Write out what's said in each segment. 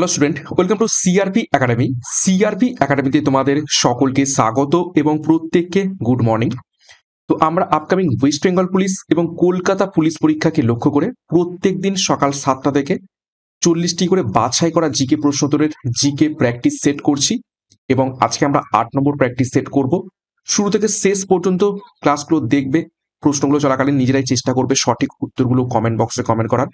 hello student welcome to CRP academy CRP একাডেমিতে তোমাদের সকলকে স্বাগত এবং প্রত্যেককে গুড মর্নিং তো আমরা আপকামিং ওয়েস্ট বেঙ্গল পুলিশ এবং কলকাতা পুলিশ পরীক্ষাকে লক্ষ্য করে প্রত্যেক দিন সকাল সাতটা থেকে চল্লিশটি করে বাছাই করা জিকে প্রশ্নোত্তরের জিকে প্র্যাকটিস সেট করছি এবং আজকে আমরা আট নম্বর প্র্যাকটিস সেট করব শুরু থেকে শেষ পর্যন্ত ক্লাসগুলো দেখবে প্রশ্নগুলো চলাকালীন নিজেরাই চেষ্টা করবে সঠিক উত্তরগুলো কমেন্ট বক্সে কমেন্ট করার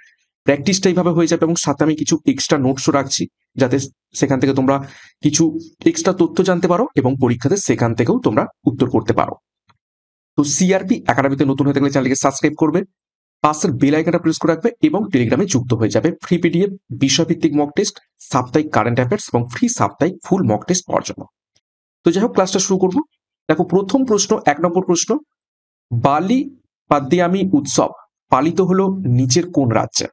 প্র্যাকটিসটা এইভাবে হয়ে যাবে এবং সাথে আমি কিছু এক্সট্রা নোটসও রাখছি যাতে সেখান থেকে তোমরা কিছু এক্সট্রা তথ্য জানতে পারো এবং পরীক্ষাতে সেখান থেকেও তোমরা উত্তর করতে পারো তো সিআরপি একাডেমিতে নতুন হয়ে থাকলে চ্যানেলকে সাবস্ক্রাইব করবে পাশের বেল আইকনটা প্রেস করে রাখবে এবং টেলিগ্রামে যুক্ত হয়ে যাবে ফ্রি পিডিএফ বিষয়ভিত্তিক মক টেস্ট সাপ্তাহিক কারেন্ট অ্যাফেয়ার্স এবং ফ্রি সাপ্তাহিক ফুল মক টেস্ট পাওয়ার জন্য তো যাই হোক ক্লাসটা শুরু করবো দেখো প্রথম প্রশ্ন এক নম্বর প্রশ্ন বালি পাদ্দিয়ামি উৎসব পালিত হলো নিচের কোন রাজ্যে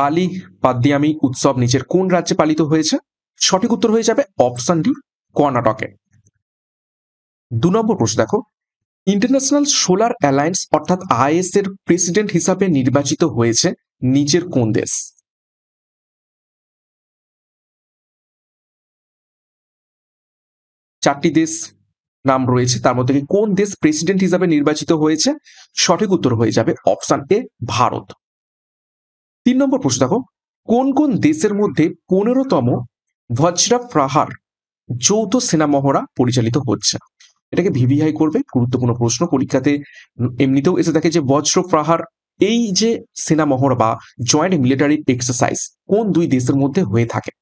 বালি পাদ্দিয়ামি উৎসব নিচের কোন রাজ্যে পালিত হয়েছে সঠিক উত্তর হয়ে যাবে অপশন ডি কর্ণাটকে দু নম্বর প্রশ্ন দেখো ইন্টারন্যাশনাল সোলার অ্যালায়েন্স অর্থাৎ আইএস এর প্রেসিডেন্ট হিসাবে নির্বাচিত হয়েছে নিচের কোন দেশ চারটি দেশ নাম রয়েছে তার মধ্যে কোন দেশ প্রেসিডেন্ট হিসাবে নির্বাচিত হয়েছে সঠিক উত্তর হয়ে যাবে অপশন এ ভারত তিন নম্বর প্রশ্ন দেখো কোন কোন দেশের মধ্যে পনেরোতম ভজরা প্রাহার যৌথ মহড়া পরিচালিত হচ্ছে এটাকে ভিভিআই করবে গুরুত্বপূর্ণ প্রশ্ন পরীক্ষাতে এমনিতেও এসে থাকে যে বজ্র প্রহার এই যে মহড়া বা জয়েন্ট মিলিটারি এক্সারসাইজ কোন দুই দেশের মধ্যে হয়ে থাকে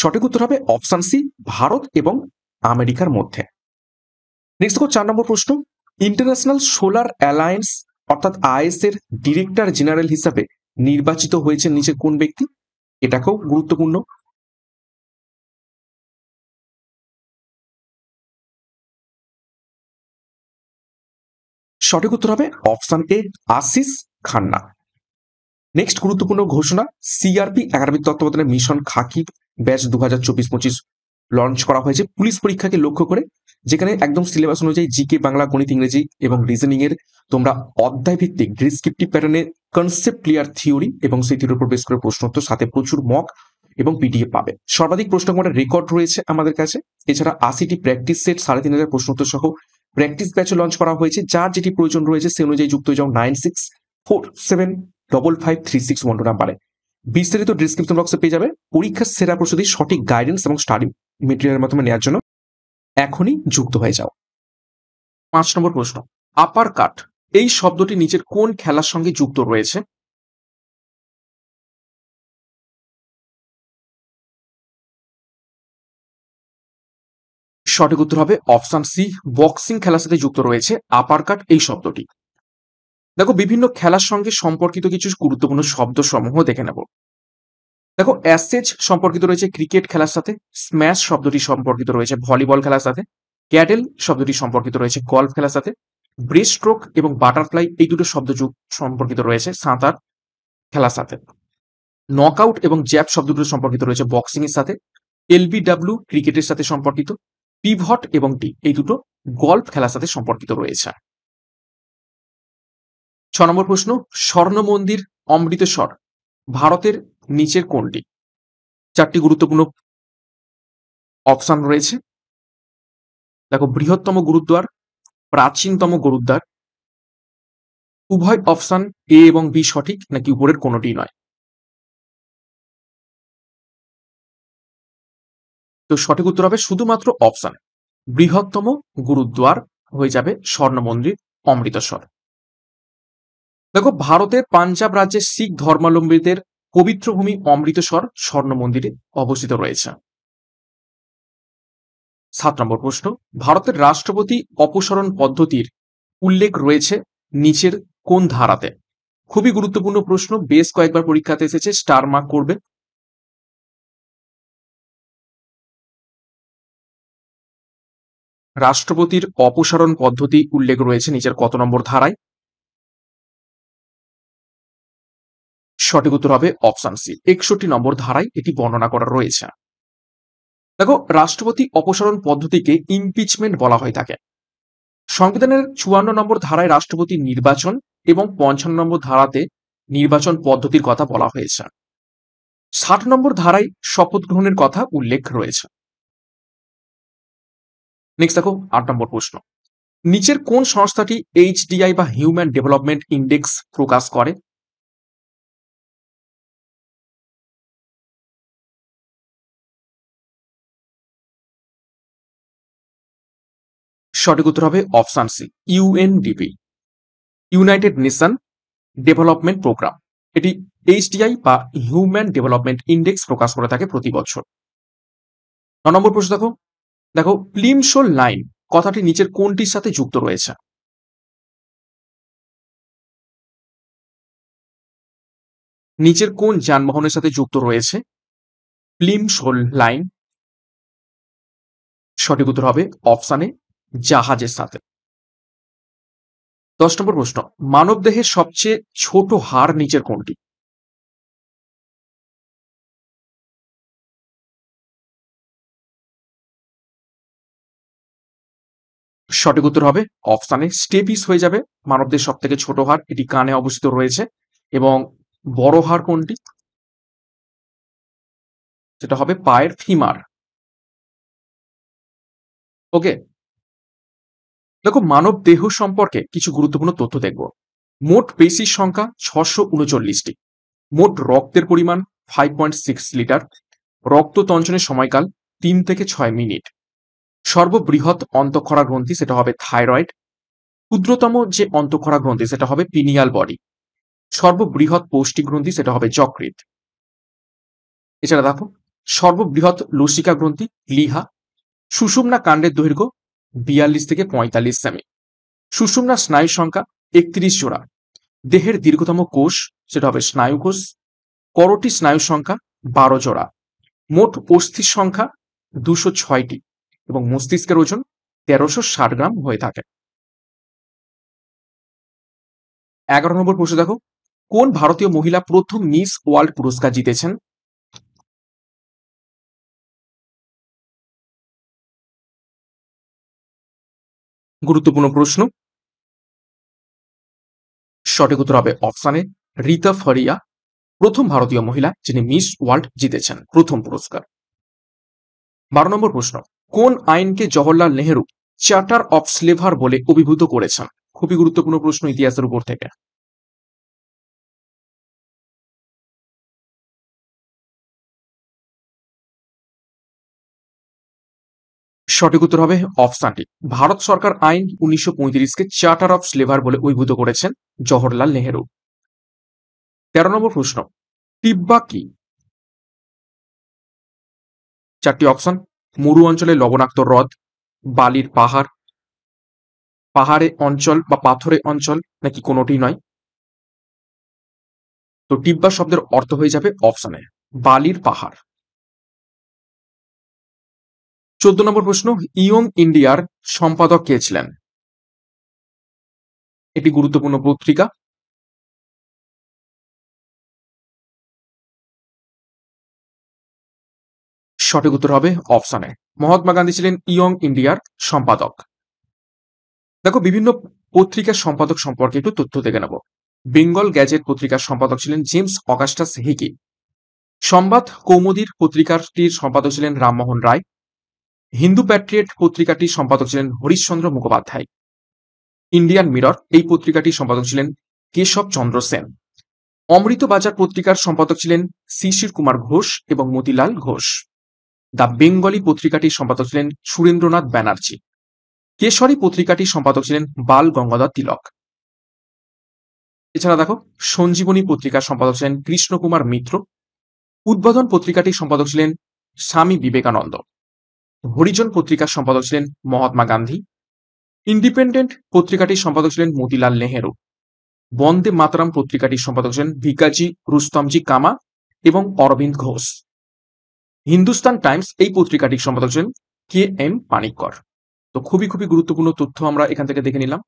সঠিক উত্তর হবে অপশান সি ভারত এবং আমেরিকার মধ্যে নেক্সট চার নম্বর প্রশ্ন ইন্টারন্যাশনাল সোলার অ্যালায়েন্স অর্থাৎ আইএস এর ডিরেক্টর জেনারেল হিসাবে নির্বাচিত হয়েছে নিচে কোন ব্যক্তি এটাকেও গুরুত্বপূর্ণ সঠিক উত্তর হবে option A Ashish Khanna next গুরুত্বপূর্ণ ঘোষণা সিআরপি একাডেমিক তত্ত্বাবধানে মিশন খাকি ব্যাচ দু হাজার চব্বিশ পঁচিশ লঞ্চ করা হয়েছে পুলিশ পরীক্ষাকে লক্ষ্য করে যেখানে একদম সিলেবাস অনুযায়ী জিকে বাংলা গণিত ইংরেজি এবং রিজনিং এর তোমরা অধ্যায় ভিত্তিক ডিসক্রিপটিভ প্যাটার্নের কনসেপ্ট ক্লিয়ার থিওরি এবং সেই থিওরির উপর বেশ করে প্রশ্নোত্তর সাথে প্রচুর মক এবং পিডিএফ পাবে সর্বাধিক প্রশ্ন করার রেকর্ড রয়েছে আমাদের কাছে এছাড়া আশিটি প্র্যাকটিস সেট সাড়ে তিন হাজার প্রশ্নোত্তর সহ প্র্যাকটিস ব্যাচে লঞ্চ করা হয়েছে যার যেটি প্রয়োজন রয়েছে সে অনুযায়ী যুক্ত হয়ে যাও nine six four seven double five three six one two নাম্বারে বিস্তারিত ডিসক্রিপশন বক্সে পেয়ে যাবে পরীক্ষার সেরা প্রস্তুতি সঠিক গাইডেন্স এবং স্টাডি মেটেরিয়ালের মাধ্যমে নেওয়ার জন্য এখনই যুক্ত হয়ে যাও পাঁচ নম্বর প্রশ্ন আপার কাট এই শব্দটি নিচের কোন খেলার সঙ্গে যুক্ত রয়েছে সঠিক উত্তর হবে অপশন সি বক্সিং খেলার সাথে যুক্ত রয়েছে আপার কাট এই শব্দটি দেখো বিভিন্ন খেলার সঙ্গে সম্পর্কিত কিছু গুরুত্বপূর্ণ শব্দ সমূহ দেখে নেব দেখো অ্যাসেজ সম্পর্কিত রয়েছে ক্রিকেট খেলার সাথে স্ম্যাশ শব্দটি সম্পর্কিত রয়েছে ভলিবল খেলার সাথে ক্যাডেল শব্দটি সম্পর্কিত রয়েছে গল্ফ খেলার সাথে ব্রেস্ট স্ট্রোক এবং বাটারফ্লাই এই দুটো শব্দ সম্পর্কিত রয়েছে সাঁতার খেলার সাথে নকআউট এবং জ্যাপ শব্দ দুটো সম্পর্কিত রয়েছে বক্সিং এর সাথে এলবিডাব্লিউ ক্রিকেটের সাথে সম্পর্কিত পিভট এবং ডি এই দুটো গল্ফ খেলার সাথে সম্পর্কিত রয়েছে ছ নম্বর প্রশ্ন স্বর্ণ মন্দির অমৃতসর ভারতের নিচের কোনটি চারটি গুরুত্বপূর্ণ অপশান রয়েছে দেখো বৃহত্তম গুরুদ্বার প্রাচীনতম গুরুদ্বার উভয় অপশান এ এবং বি সঠিক নাকি উপরের কোনোটি নয় তো সঠিক উত্তর হবে শুধুমাত্র অপশান বৃহত্তম গুরুদ্বার হয়ে যাবে স্বর্ণ মন্দির অমৃতসর দেখো ভারতের পাঞ্জাব রাজ্যে শিখ ধর্মাবলম্বীদের পবিত্র ভূমি অমৃতসর স্বর্ণ মন্দিরে অবস্থিত রয়েছে সাত নম্বর প্রশ্ন ভারতের রাষ্ট্রপতি অপসরণ পদ্ধতির উল্লেখ রয়েছে নিচের কোন ধারাতে খুবই গুরুত্বপূর্ণ প্রশ্ন বেশ কয়েকবার পরীক্ষাতে এসেছে স্টার মার্ক করবে রাষ্ট্রপতির অপসারণ পদ্ধতি উল্লেখ রয়েছে নিচের কত নম্বর ধারায় সঠিক উত্তর হবে অপশন সি একষট্টি নম্বর ধারায় এটি বর্ণনা করা রয়েছে দেখো রাষ্ট্রপতি অপসারণ পদ্ধতিকে ইমপিচমেন্ট বলা হয়ে থাকে সংবিধানের চুয়ান্ন নম্বর ধারায় রাষ্ট্রপতি নির্বাচন এবং পঞ্চান্ন নম্বর ধারাতে নির্বাচন পদ্ধতির কথা বলা হয়েছে ষাট নম্বর ধারায় শপথ গ্রহণের কথা উল্লেখ রয়েছে নেক্সট দেখো আট নম্বর প্রশ্ন নিচের কোন সংস্থাটি এইচডিআই বা হিউম্যান ডেভেলপমেন্ট ইন্ডেক্স প্রকাশ করে সঠিক উত্তর হবে option C UNDP United Nation development programme এটি এইচডিআই বা হিউম্যান ডেভেলপমেন্ট ইন্ডেক্স প্রকাশ করে থাকে প্রতি বছর ন নম্বর প্রশ্ন দেখো দেখো প্লিমশোল লাইন কথাটি নিচের কোনটির সাথে যুক্ত রয়েছে নিচের কোন যানবাহনের সাথে যুক্ত রয়েছে প্লিমশোল লাইন সঠিক উত্তর হবে অপশানে জাহাজের সাথে দশ নম্বর প্রশ্ন মানব দেহের সবচেয়ে ছোট হাড় নিচের কোনটি সঠিক উত্তর হবে অপশানে স্টেপিস হয়ে যাবে মানবদের সব থেকে ছোট হাড় এটি কানে অবস্থিত রয়েছে এবং বড় হাড় কোনটি সেটা হবে পায়ের ফিমার ওকে দেখো মানব দেহ সম্পর্কে কিছু গুরুত্বপূর্ণ তথ্য দেখব মোট পেশির সংখ্যা ছশো উনচল্লিশটি মোট রক্তের পরিমাণ ফাইভ পয়েন্ট সিক্স লিটার রক্ত তঞ্চনের সময়কাল তিন থেকে ছয় মিনিট সর্ববৃহৎ অন্তঃক্ষরা গ্রন্থি সেটা হবে থাইরয়েড ক্ষুদ্রতম যে অন্তঃক্ষরা গ্রন্থি সেটা হবে পিনিয়াল বডি সর্ববৃহৎ পৌষ্টিক গ্রন্থি সেটা হবে যকৃত এছাড়া দেখো সর্ববৃহৎ লসিকা গ্রন্থি লিহা সুষুমনা কাণ্ডের দৈর্ঘ্য বিয়াল্লিশ থেকে পঁয়তাল্লিশ সেমি সুষুমনা স্নায়ু সংখ্যা একত্রিশ জোড়া দেহের দীর্ঘতম কোষ সেটা হবে স্নায়ুকোষ করটি স্নায়ু সংখ্যা বারো জোড়া মোট অস্থির সংখ্যা দুশো ছয়টি এবং মস্তিষ্কের ওজন তেরোশো ষাট গ্রাম হয়ে থাকে এগারো নম্বর প্রশ্ন দেখো কোন ভারতীয় মহিলা প্রথম মিস ওয়ার্ল্ড পুরস্কার জিতেছেন গুরুত্বপূর্ণ প্রশ্ন সঠিক উত্তর হবে অপশানে রীতা ফরিয়া প্রথম ভারতীয় মহিলা যিনি মিস ওয়ার্ল্ড জিতেছেন প্রথম পুরস্কার বারো নম্বর প্রশ্ন কোন আইনকে Jawaharlal Nehru charter of slavery বলে অভিভূত করেছেন খুবই গুরুত্বপূর্ণ প্রশ্ন ইতিহাসের উপর থেকে সঠিক উত্তর হবে অপশানটি ভারত সরকার আইন উনিশশো কে চার্টার অফ স্লেভার বলে অভিভূত করেছেন জওহরলাল নেহেরু তেরো নম্বর প্রশ্ন টিব্বা কি চারটি অপশন মরু অঞ্চলে লবণাক্ত হ্রদ বালির পাহাড় পাহাড়ে অঞ্চল বা পাথরে অঞ্চল নাকি কোনোটি নয় তো টিব্বা শব্দের অর্থ হয়ে যাবে অপশানে বালির পাহাড় চোদ্দ নম্বর প্রশ্ন ইয়ং ইন্ডিয়ার সম্পাদক কে ছিলেন এটি গুরুত্বপূর্ণ পত্রিকা সঠিক উত্তর হবে অপশনে মহাত্মা গান্ধী ছিলেন ইয়ং ইন্ডিয়ার সম্পাদক দেখো বিভিন্ন পত্রিকার সম্পাদক সম্পর্কে একটু তথ্য দেখে নেব বেঙ্গল গ্যাজেট পত্রিকার সম্পাদক ছিলেন জেমস অগাস্টাস হিকি সংবাদ কৌমুদির পত্রিকাটির সম্পাদক ছিলেন রামমোহন রায় হিন্দু প্যাট্রিয়েট পত্রিকাটির সম্পাদক ছিলেন হরিশ্চন্দ্র মুখোপাধ্যায় ইন্ডিয়ান মিরর এই পত্রিকাটির সম্পাদক ছিলেন কেশব চন্দ্র সেন অমৃত বাজার পত্রিকার সম্পাদক ছিলেন শিশির কুমার ঘোষ এবং মতিলাল ঘোষ দ্য বেঙ্গলি পত্রিকাটির সম্পাদক ছিলেন সুরেন্দ্রনাথ ব্যানার্জি কেশরী পত্রিকাটির সম্পাদক ছিলেন বাল গঙ্গাধর তিলক এছাড়া দেখো সঞ্জীবনী পত্রিকার সম্পাদক ছিলেন কৃষ্ণকুমার মিত্র উদ্বোধন পত্রিকাটির সম্পাদক ছিলেন স্বামী বিবেকানন্দ হরিজন পত্রিকার সম্পাদক ছিলেন মহাত্মা গান্ধী ইন্ডিপেন্ডেন্ট পত্রিকাটির সম্পাদক ছিলেন মতিলাল নেহেরু বন্দে মাতরাম পত্রিকাটির সম্পাদক ছিলেন ভিকাজি রুস্তমজি কামা এবং অরবিন্দ ঘোষ হিন্দুস্তান টাইমস এই পত্রিকাটির সম্পাদক ছিলেন কে এম পানিকর তো খুবই খুবই গুরুত্বপূর্ণ তথ্য আমরা এখান থেকে দেখে নিলাম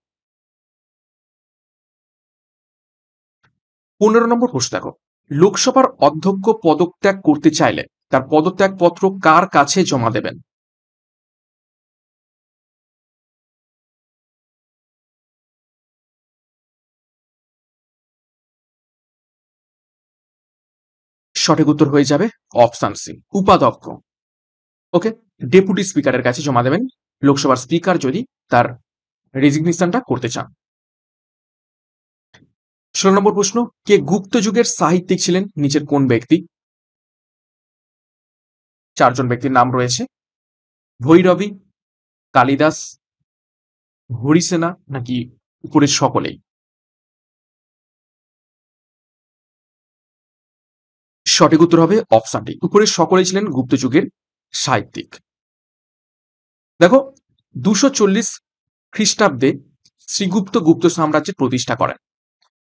পনেরো নম্বর প্রশ্ন দেখো লোকসভার অধ্যক্ষ পদত্যাগ করতে চাইলে তার পদত্যাগপত্র কার কাছে জমা দেবেন সঠিক উত্তর হয়ে যাবে অপশান সি উপাধ্যক্ষ ওকে ডেপুটি স্পিকারের কাছে জমা দেবেন লোকসভার স্পিকার যদি তার রেজিগনেশনটা করতে চান ষোলো নম্বর প্রশ্ন কে গুপ্ত যুগের সাহিত্যিক ছিলেন নিচের কোন ব্যক্তি চারজন ব্যক্তির নাম রয়েছে ভৈরবী কালিদাস হরিসেনা নাকি উপরের সকলেই সঠিক উত্তর হবে অপশানটি উপরে সকলেই ছিলেন গুপ্তযুগের সাহিত্যিক দেখো দুশো চল্লিশ খ্রিস্টাব্দে শ্রীগুপ্ত গুপ্ত সাম্রাজ্যের প্রতিষ্ঠা করেন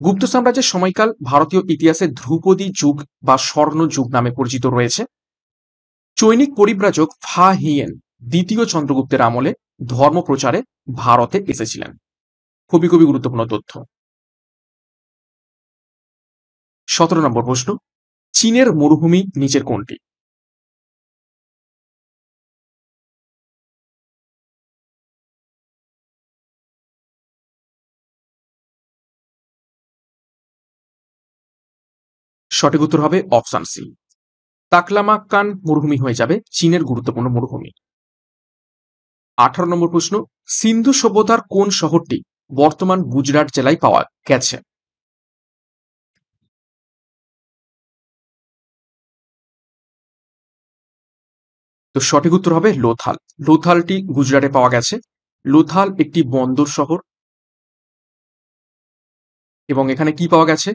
গুপ্ত সাম্রাজ্যের সময়কাল ভারতীয় ইতিহাসে ধ্রুপদী যুগ বা স্বর্ণ যুগ নামে পরিচিত রয়েছে চৈনিক পরিব্রাজক ফা হিয়েন দ্বিতীয় চন্দ্রগুপ্তের আমলে ধর্ম প্রচারে ভারতে এসেছিলেন খুবই খুবই গুরুত্বপূর্ণ তথ্য সতেরো নম্বর প্রশ্ন চীনের মরুভূমি নিচের কোনটি সঠিক উত্তর হবে অপশন সি তাকলামাক্কান মরুভূমি হয়ে যাবে চীনের গুরুত্বপূর্ণ মরুভূমি আঠারো নম্বর প্রশ্ন সিন্ধু সভ্যতার কোন শহরটি বর্তমান গুজরাট জেলায় পাওয়া গেছে তো সঠিক উত্তর হবে লোথাল লোথালটি গুজরাটে পাওয়া গেছে লোথাল একটি বন্দর শহর এবং এখানে কি পাওয়া গেছে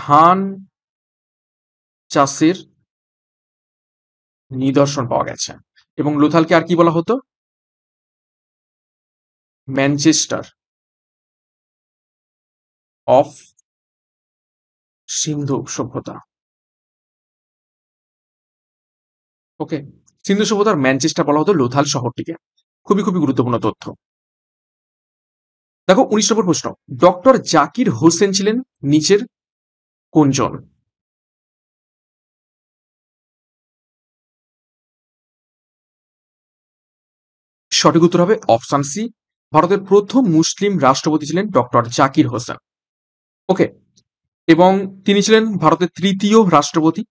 ধান চাষের নিদর্শন পাওয়া গেছে এবং লোথালকে আর কি বলা হতো ম্যানচেস্টার অফ সিন্ধু সভ্যতা ওকে সিন্ধু সভ্যতার ম্যানচেস্টার বলা হতো লোথাল শহরটিকে খুবই খুবই গুরুত্বপূর্ণ তথ্য দেখো উনিশ নম্বর প্রশ্ন ডক্টর জাকির হোসেন ছিলেন নিচের কোনজন সঠিক উত্তর হবে অপশান সি ভারতের প্রথম মুসলিম রাষ্ট্রপতি ছিলেন ডক্টর জাকির হোসেন ওকে এবং তিনি ছিলেন ভারতের তৃতীয় রাষ্ট্রপতি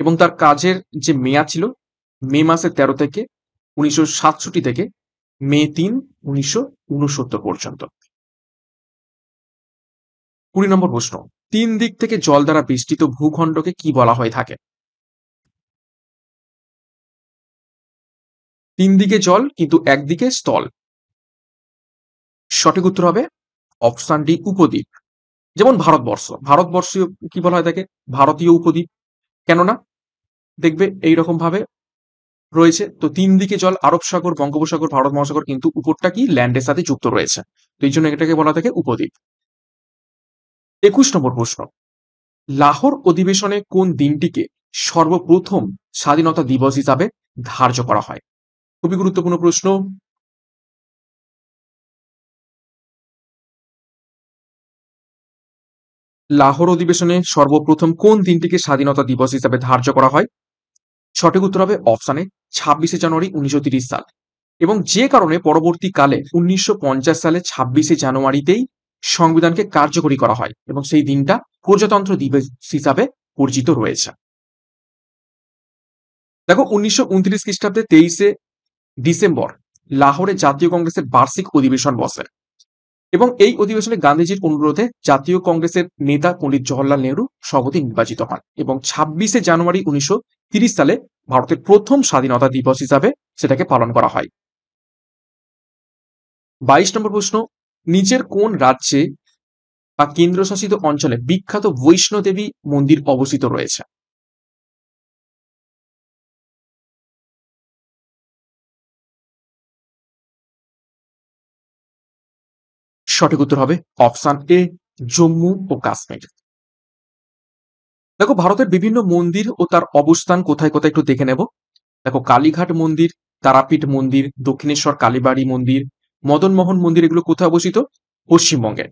এবং তার কাজের যে মেয়াদ ছিল মে মাসের তেরো থেকে উনিশশো সাতষট্টি থেকে মে তিন উনিশশো উনসত্তর পর্যন্ত কুড়ি নম্বর প্রশ্ন তিন দিক থেকে জল দ্বারা বৃষ্টিত ভূখণ্ডকে কি বলা হয়ে থাকে তিন দিকে জল কিন্তু একদিকে স্থল সঠিক উত্তর হবে অপশন ডি উপদ্বীপ যেমন ভারতবর্ষ ভারতবর্ষীয় কি বলা হয় থাকে ভারতীয় উপদ্বীপ কেননা দেখবে এইরকম ভাবে রয়েছে তো তিন দিকে জল আরব সাগর বঙ্গোপসাগর ভারত মহাসাগর কিন্তু উপরটা কি ল্যান্ডের সাথে যুক্ত রয়েছে তো এই জন্য এটাকে বলা থাকে উপদ্বীপ একুশ নম্বর প্রশ্ন লাহোর অধিবেশনে কোন দিনটিকে সর্বপ্রথম স্বাধীনতা দিবস হিসাবে ধার্য করা হয় খুবই গুরুত্বপূর্ণ প্রশ্ন লাহোর অধিবেশনে সর্বপ্রথম কোন দিনটিকে স্বাধীনতা দিবস হিসাবে ধার্য করা হয় সঠিক উত্তর হবে অপশানে ছাব্বিশে জানুয়ারি উনিশশো সাল এবং যে কারণে পরবর্তীকালে উনিশশো সালে ছাব্বিশে জানুয়ারিতেই সংবিধানকে কার্যকরী করা হয় এবং সেই দিনটা প্রজাতন্ত্র দিবস হিসাবে পরিচিত রয়েছে দেখো উনিশশো উনত্রিশ খ্রিস্টাব্দে তেইশে ডিসেম্বর লাহোরে জাতীয় কংগ্রেসের বার্ষিক অধিবেশন বসে এবং এই অধিবেশনে গান্ধীজির অনুরোধে জাতীয় কংগ্রেসের নেতা পণ্ডিত জওয়াহরলাল নেহরু সভাপতি নির্বাচিত হন এবং ছাব্বিশে জানুয়ারি উনিশশো সালে ভারতের প্রথম স্বাধীনতা দিবস হিসাবে সেটাকে পালন করা হয় বাইশ নম্বর প্রশ্ন নিজের কোন রাজ্যে বা কেন্দ্রশাসিত অঞ্চলে বিখ্যাত বৈষ্ণদেবী মন্দির অবস্থিত রয়েছে সঠিক উত্তর হবে অপশান এ জম্মু ও কাশ্মীর দেখো ভারতের বিভিন্ন মন্দির ও তার অবস্থান কোথায় কোথায় একটু দেখে নেব দেখো কালীঘাট মন্দির তারাপীঠ মন্দির দক্ষিণেশ্বর কালীবাড়ি মন্দির মদনমোহন মন্দির এগুলো কোথায় অবস্থিত পশ্চিমবঙ্গে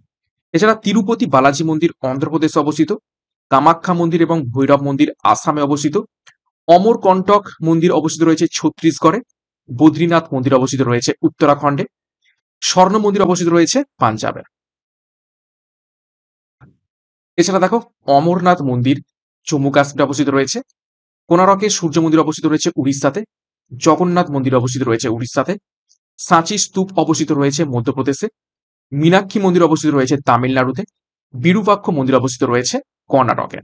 এছাড়া তিরুপতি বালাজি মন্দির অন্ধ্রপ্রদেশে অবস্থিত কামাখ্যা মন্দির এবং ভৈরব মন্দির আসামে অবস্থিত অমরকণ্টক মন্দির অবস্থিত রয়েছে ছত্তিশগড়ে বদ্রীনাথ মন্দির অবস্থিত রয়েছে উত্তরাখণ্ডে স্বর্ণ মন্দির অবস্থিত রয়েছে পাঞ্জাবে এছাড়া দেখো অমরনাথ মন্দির জম্মু কাশ্মীরে অবস্থিত রয়েছে কোনারকে সূর্য মন্দির অবস্থিত রয়েছে উড়িষ্যাতে জগন্নাথ মন্দির অবস্থিত রয়েছে উড়িষ্যাতে সাঁচি স্তূপ অবস্থিত রয়েছে মধ্যপ্রদেশে মীনাক্ষী মন্দির অবস্থিত রয়েছে তামিলনাড়ুতে বিরুপাক্ষ মন্দির অবস্থিত রয়েছে কর্ণাটকে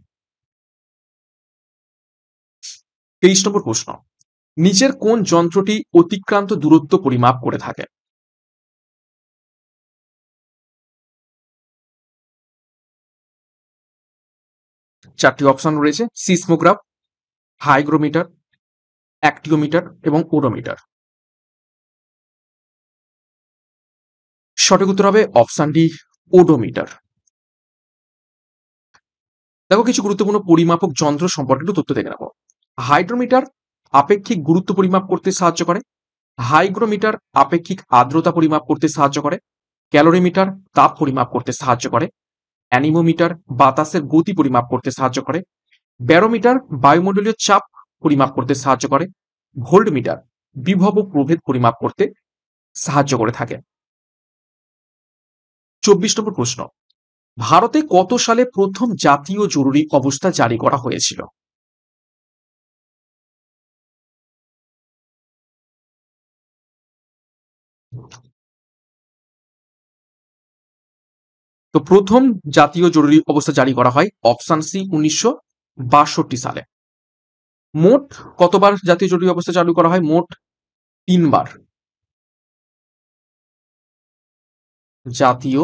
তেইশ নম্বর প্রশ্ন নিচের কোন যন্ত্রটি অতিক্রান্ত দূরত্ব পরিমাপ করে থাকে চারটি অপশন রয়েছে সিসমোগ্রাফ হাইগ্রোমিটার অ্যাক্টিওমিটার এবং ওডোমিটার সঠিক উত্তর হবে অপশান ডি ওডোমিটার দেখো কিছু গুরুত্বপূর্ণ পরিমাপক যন্ত্র সম্পর্কে একটু তথ্য দেখে নেব হাইড্রোমিটার আপেক্ষিক গুরুত্ব পরিমাপ করতে সাহায্য করে হাইগ্রোমিটার আপেক্ষিক আর্দ্রতা পরিমাপ করতে সাহায্য করে ক্যালোরিমিটার তাপ পরিমাপ করতে সাহায্য করে অ্যানিমোমিটার বাতাসের গতি পরিমাপ করতে সাহায্য করে ব্যারোমিটার বায়ুমণ্ডলীয় চাপ পরিমাপ করতে সাহায্য করে ভোল্ডমিটার বিভব প্রভেদ পরিমাপ করতে সাহায্য করে থাকে চব্বিশ নম্বর প্রশ্ন ভারতে কত সালে প্রথম জাতীয় জরুরি অবস্থা জারি করা হয়েছিল তো প্রথম জাতীয় জরুরি অবস্থা জারি করা হয় অপশান সি উনিশশো সালে মোট কতবার জাতীয় জরুরি অবস্থা চালু করা হয় মোট তিনবার জাতীয়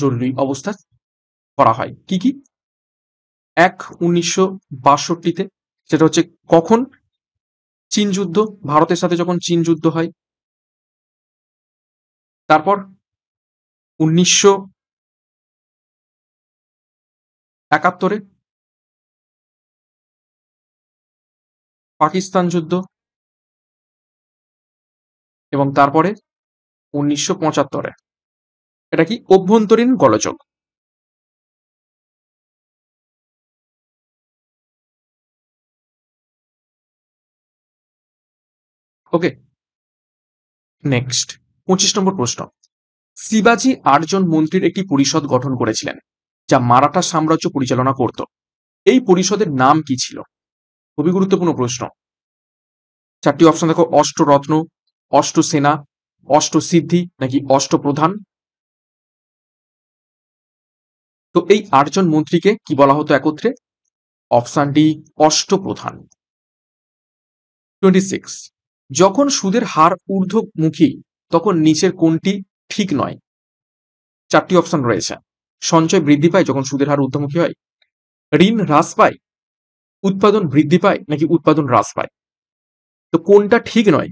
জরুরি অবস্থা করা হয় কি কি এক উনিশশো বাষট্টিতে সেটা হচ্ছে কখন চীন যুদ্ধ ভারতের সাথে যখন চীন যুদ্ধ হয় তারপর উনিশশো একাত্তরে পাকিস্তান যুদ্ধ এবং তারপরে উনিশশো পঁচাত্তরে এটা কি অভ্যন্তরীণ গলযোগ ওকে নেক্সট পঁচিশ নম্বর প্রশ্ন শিবাজি আটজন মন্ত্রীর একটি পরিষদ গঠন করেছিলেন যা মারাঠা সাম্রাজ্য পরিচালনা করত এই পরিষদের নাম কি ছিল খুবই গুরুত্বপূর্ণ প্রশ্ন চারটি অপশন দেখো অষ্টরত্ন অষ্ট সিদ্ধি নাকি অষ্টপ্রধান তো এই আটজন মন্ত্রীকে কি বলা হতো একত্রে option D Ashtapradhan twenty six যখন সুদের হার ঊর্ধ্বমুখী তখন নিচের কোনটি ঠিক নয় চারটি অপশন রয়েছে সঞ্চয় বৃদ্ধি পায় যখন সুদের হার ঊর্ধ্বমুখী হয় ঋণ হ্রাস পায় উৎপাদন বৃদ্ধি পায় নাকি উৎপাদন হ্রাস পায় তো কোনটা ঠিক নয়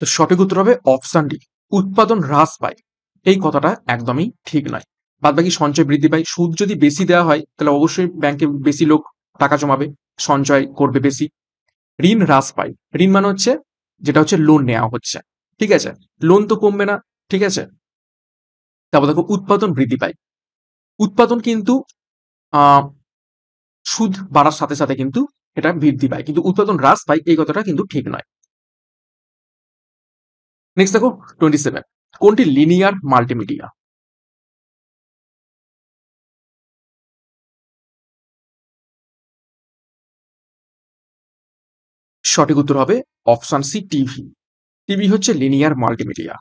তো সঠিক উত্তর হবে অপশন ডি উৎপাদন হ্রাস পায় এই কথাটা একদমই ঠিক নয় বাদ বাকি সঞ্চয় বৃদ্ধি পায় সুদ যদি বেশি দেওয়া হয় তাহলে অবশ্যই ব্যাংকে বেশি লোক টাকা জমাবে সঞ্চয় করবে বেশি ঋণ হ্রাস পায় ঋণ মানে হচ্ছে যেটা হচ্ছে লোন নেওয়া হচ্ছে ঠিক আছে লোন তো কমবে না ঠিক আছে তারপর দেখো উৎপাদন বৃদ্ধি পায় উৎপাদন কিন্তু সুদ বাড়ার সাথে সাথে কিন্তু এটা বৃদ্ধি পায় কিন্তু উৎপাদন হ্রাস পায় এই কথাটা কিন্তু ঠিক নয় নেক্সট দেখো টোয়েন্টি সেভেন কোনটি লিনিয়ার মাল্টিমিডিয়া সঠিক উত্তর হবে অপশান সি টিভি টিভি হচ্ছে লিনিয়ার মাল্টিমিডিয়া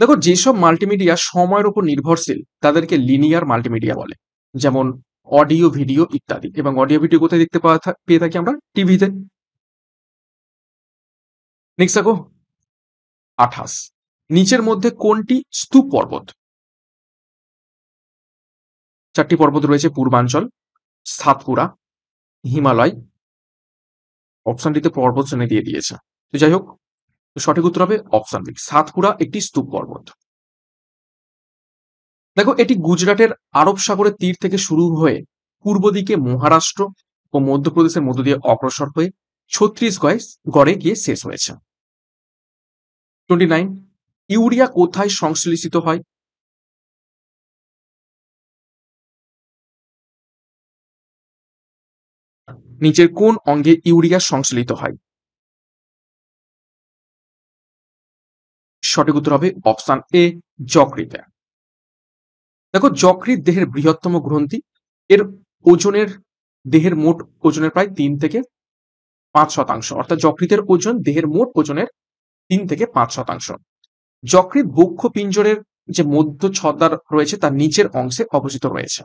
দেখো যেসব মাল্টিমিডিয়া সময়ের উপর নির্ভরশীল তাদেরকে লিনিয়ার মাল্টিমিডিয়া বলে যেমন অডিও ভিডিও ইত্যাদি এবং অডিও ভিডিও কোথায় দেখতে পেয়ে থাকি আমরা টিভিতে নেক্সট দেখো আঠাশ নিচের মধ্যে কোনটি স্তূপ পর্বত চারটি পর্বত রয়েছে পূর্বাঞ্চল সাতপুরা হিমালয় অপশনটিতে পর্বত শ্রেণী দিয়ে দিয়েছে তো যাই হোক সঠিক উত্তর হবে অপশন বি সাতপুরা একটি স্তূপ পর্বত দেখো এটি গুজরাটের আরব সাগরের তীর থেকে শুরু হয়ে পূর্ব দিকে মহারাষ্ট্র ও মধ্যপ্রদেশের মধ্য দিয়ে অগ্রসর হয়ে ছত্রিশগড় গড়ে গিয়ে শেষ হয়েছে টোয়েন্টি নাইন ইউরিয়া কোথায় সংশ্লেষিত হয় নিচের কোন অঙ্গে ইউরিয়া সংশ্লিত হয় সঠিক উত্তর হবে অপশান এ যকৃতে দেখো যকৃত দেহের বৃহত্তম গ্রন্থি এর ওজনের দেহের মোট ওজনের প্রায় তিন থেকে পাঁচ শতাংশ অর্থাৎ যকৃতের ওজন দেহের মোট ওজনের তিন থেকে পাঁচ শতাংশ যকৃত বক্ষ পিঞ্জরের যে মধ্য ছদ্দার রয়েছে তার নিচের অংশে অবস্থিত রয়েছে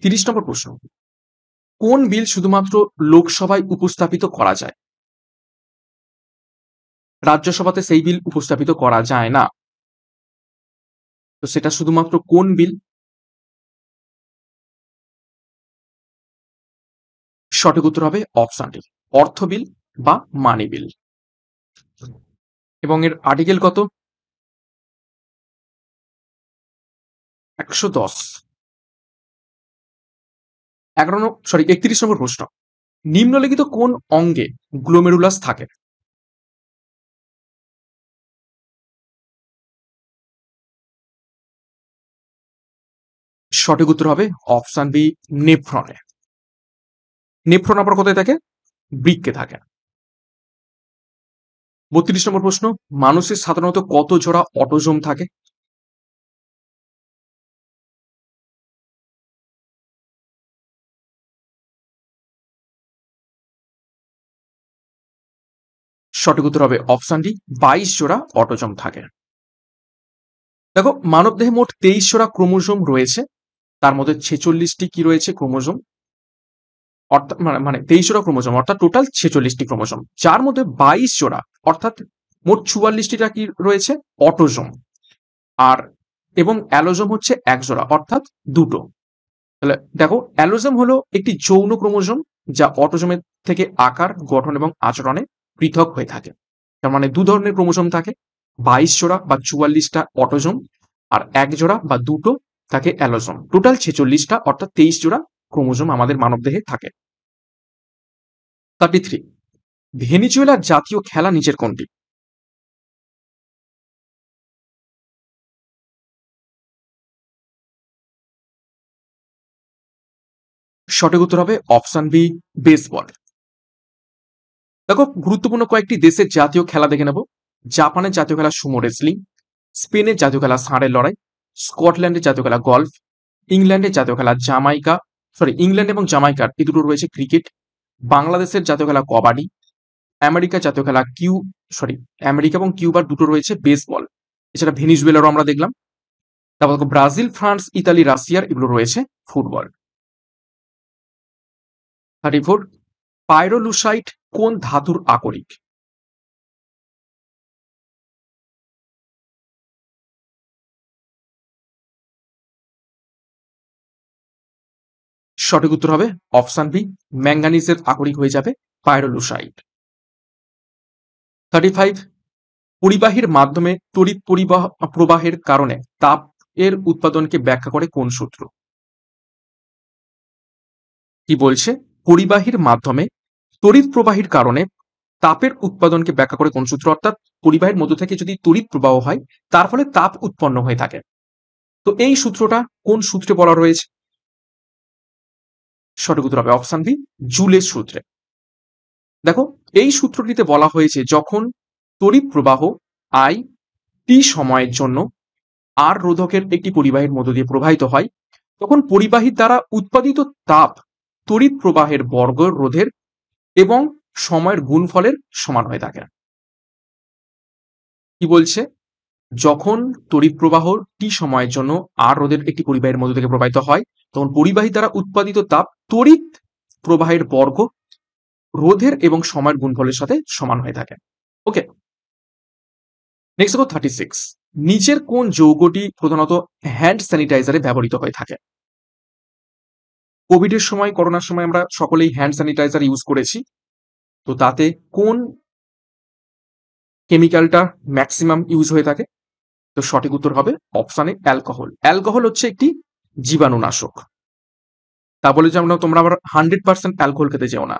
তিরিশ নম্বর প্রশ্ন কোন বিল শুধুমাত্র লোকসভায় উপস্থাপিত করা যায় রাজ্যসভাতে সেই বিল উপস্থাপিত করা যায় না তো সেটা শুধুমাত্র কোন বিল সঠিক উত্তর হবে অপশন ডি অর্থ বিল বা মানি বিল এবং এর আর্টিকেল কত একশো দশ এগারো সরি একত্রিশ নম্বর প্রশ্ন নিম্নলিখিত কোন অঙ্গে গ্লোমেরুলাস থাকে সঠিক উত্তর হবে অপশান বি নেফ্রনে নেফ্রন আবার কোথায় থাকে বৃক্কে থাকে বত্রিশ নম্বর প্রশ্ন মানুষের সাধারণত কত জোড়া অটোজোম থাকে সঠিক উত্তর হবে অপশান ডি বাইশ জোড়া অটোজম থাকে দেখো মানবদেহে মোট তেইশ জোড়া ক্রোমোজোম রয়েছে তার মধ্যে ছেচল্লিশটি কি রয়েছে ক্রোমোজোম অর্থাৎ মানে, মানে তেইশ জোড়া ক্রোমোজোম অর্থাৎ টোটাল ছেচল্লিশটি ক্রোমোজোম যার মধ্যে বাইশ জোড়া অর্থাৎ মোট চুয়াল্লিশটিটা কি রয়েছে অটোজোম আর এবং অ্যালোজম হচ্ছে এক জোড়া অর্থাৎ দুটো তাহলে দেখো অ্যালোজম হলো একটি যৌন ক্রোমোজোম যা অটোজোমের থেকে আকার গঠন এবং আচরণে পৃথক হয়ে থাকে তার মানে দু ধরনের ক্রোমোজোম থাকে বাইশ জোড়া বা চুয়াল্লিশটা অটোজোম আর এক জোড়া বা দুটো থাকে অ্যালোজোম টোটাল ছেচল্লিশটা অর্থাৎ তেইশ জোড়া ক্রোমোজোম আমাদের মানবদেহে থাকে থার্টি থ্রি ভেনিজুয়েলার জাতীয় খেলা নিচের কোনটি সঠিক উত্তর হবে অপশন বি বেসবল দেখো গুরুত্বপূর্ণ কয়েকটি দেশের জাতীয় খেলা দেখে নেব জাপানের জাতীয় খেলা সুমো রেসলিং স্পেনের জাতীয় খেলা সাঁড়ের লড়াই স্কটল্যান্ডের জাতীয় খেলা গল্ফ ইংল্যান্ডের জাতীয় খেলা জামাইকা সরি ইংল্যান্ড এবং জামাইকার এই দুটো রয়েছে ক্রিকেট বাংলাদেশের জাতীয় খেলা কবাডি আমেরিকা জাতীয় খেলা কিউ সরি আমেরিকা এবং কিউবার দুটো রয়েছে বেসবল এছাড়া ভেনিজুয়েলারও আমরা দেখলাম তারপর ব্রাজিল ফ্রান্স ইতালি রাশিয়ার এগুলো রয়েছে ফুটবল থার্টি ফোর পাইরোলুসাইট কোন ধাতুর আকরিক সঠিক উত্তর হবে অপশান বি ম্যাঙ্গানিজের আকরিক হয়ে যাবে পায়রোলুসাইড থার্টি ফাইভ পরিবাহীর মাধ্যমে তড়িৎ পরিবাহ প্রবাহের কারণে তাপ এর উৎপাদনকে ব্যাখ্যা করে কোন সূত্র কি বলছে পরিবাহীর মাধ্যমে তড়িৎ প্রবাহের কারণে তাপের উৎপাদনকে ব্যাখ্যা করে কোন সূত্র অর্থাৎ পরিবাহের মধ্য থেকে যদি তড়িৎ প্রবাহ হয় তার ফলে তাপ উৎপন্ন হয়ে থাকে তো এই সূত্রটা কোন সূত্রে বলা রয়েছে সঠিক উত্তর হবে অপশান বি জুলের সূত্রে দেখো এই সূত্রটিতে বলা হয়েছে যখন তড়িৎ প্রবাহ আই টি সময়ের জন্য আর রোধকের একটি পরিবাহীর মধ্য দিয়ে প্রবাহিত হয় তখন পরিবাহীর দ্বারা উৎপাদিত তাপ তড়িৎ প্রবাহের বর্গ রোধের এবং সময়ের গুণফলের সমান হয়ে থাকে কি বলছে যখন তড়িৎ প্রবাহ টি সময়ের জন্য আর রোদের একটি পরিবাহের মধ্য থেকে প্রবাহিত হয় তখন পরিবাহী দ্বারা উৎপাদিত তাপ তড়িৎ প্রবাহের বর্গ রোধের এবং সময়ের গুণফলের সাথে সমান হয়ে থাকে ওকে নেক্সট থার্টি সিক্স নিচের কোন যৌগটি প্রধানত হ্যান্ড স্যানিটাইজারে ব্যবহৃত হয়ে থাকে কোভিডের সময় করোনার সময় আমরা সকলেই হ্যান্ড স্যানিটাইজার ইউজ করেছি তো তাতে কোন কেমিক্যালটা ম্যাক্সিমাম ইউজ হয়ে থাকে তো সঠিক উত্তর হবে অপশানে অ্যালকোহল অ্যালকোহল হচ্ছে একটি জীবাণুনাশক তা বলে যে আমরা তোমরা আবার হান্ড্রেড পার্সেন্ট অ্যালকোহল খেতে যেও না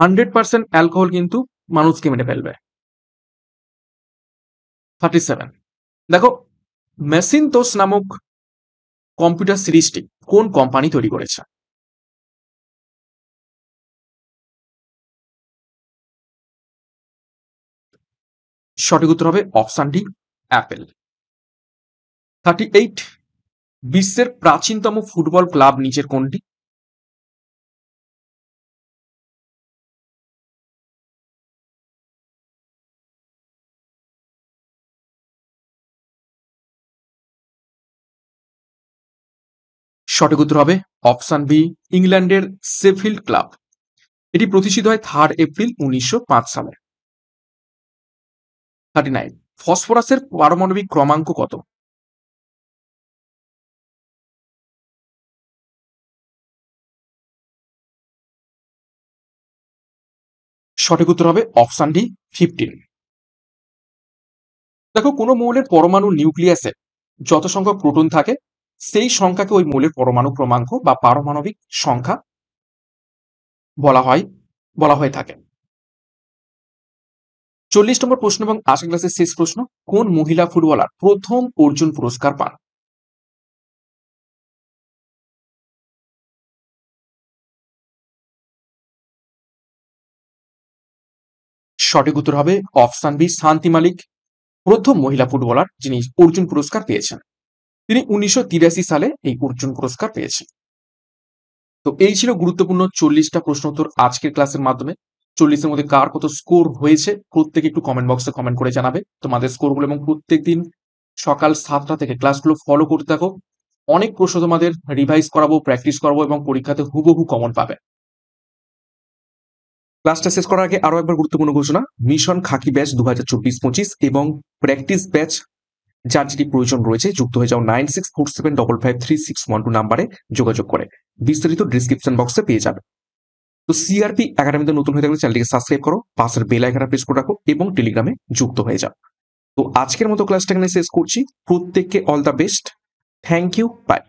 হান্ড্রেড পার্সেন্ট অ্যালকোহল কিন্তু মানুষকে মেরে ফেলবে থার্টি সেভেন দেখো মেসিনতোস নামক কম্পিউটার সিরিজটি কোন কোম্পানি তৈরি করেছে সঠিক উত্তর হবে option D Apple thirty eight বিশ্বের প্রাচীনতম ফুটবল ক্লাব নিচের কোনটি সঠিক উত্তর হবে অপশান বি ইংল্যান্ডের সেফিল্ড ক্লাব এটি প্রতিষ্ঠিত হয় থার্ড এপ্রিল উনিশশো সালে থার্টি নাইন ফসফরাসের পারমাণবিক ক্রমাঙ্ক কত সঠিক উত্তর হবে অপশান ডি ফিফটিন দেখো কোন মৌলের পরমাণু নিউক্লিয়াসে যত সংখ্যক প্রোটন থাকে সেই সংখ্যাকে ওই মৌলের পরমাণু ক্রমাঙ্ক বা পারমাণবিক সংখ্যা বলা হয় বলা হয়ে থাকে চল্লিশ নম্বর প্রশ্ন এবং আশা ক্লাসের শেষ প্রশ্ন কোন মহিলা ফুটবলার প্রথম অর্জুন পুরস্কার পান সঠিক উত্তর হবে অপশান বি শান্তি মালিক প্রথম মহিলা ফুটবলার যিনি অর্জুন পুরস্কার পেয়েছেন তিনি উনিশশো সালে এই অর্জুন পুরস্কার পেয়েছেন তো এই ছিল গুরুত্বপূর্ণ চল্লিশটা প্রশ্ন উত্তর আজকের ক্লাসের মাধ্যমে চল্লিশের মধ্যে কার কত স্কোর হয়েছে প্রত্যেকে একটু কমেন্ট বক্সে কমেন্ট করে জানাবে তোমাদের স্কোরগুলো এবং প্রত্যেক দিন সকাল সাতটা থেকে ক্লাসগুলো ফলো করতে থাকো অনেক প্রশ্ন তোমাদের রিভাইজ করাবো প্র্যাকটিস করাবো এবং পরীক্ষাতে হুবহু কমন পাবে ক্লাসটা শেষ করার আগে আরো একবার গুরুত্বপূর্ণ ঘোষণা মিশন খাকি ব্যাচ দু হাজার চব্বিশ পঁচিশ এবং প্র্যাকটিস ব্যাচ যার যেটি প্রয়োজন রয়েছে যুক্ত হয়ে যাও nine six four seven double five three six one two নাম্বারে যোগাযোগ করে বিস্তারিত ডিসক্রিপশন বক্সে পেয়ে যাবে তো সিআরপি একাডেমিতে নতুন হয়ে থাকলে চ্যানেলটিকে সাবস্ক্রাইব করো পাশের বেল আইকনটা প্রেস করে রাখো এবং টেলিগ্রামে যুক্ত হয়ে যাও তো আজকের মতো ক্লাসটা এখানে শেষ করছি প্রত্যেককে all the best thank you by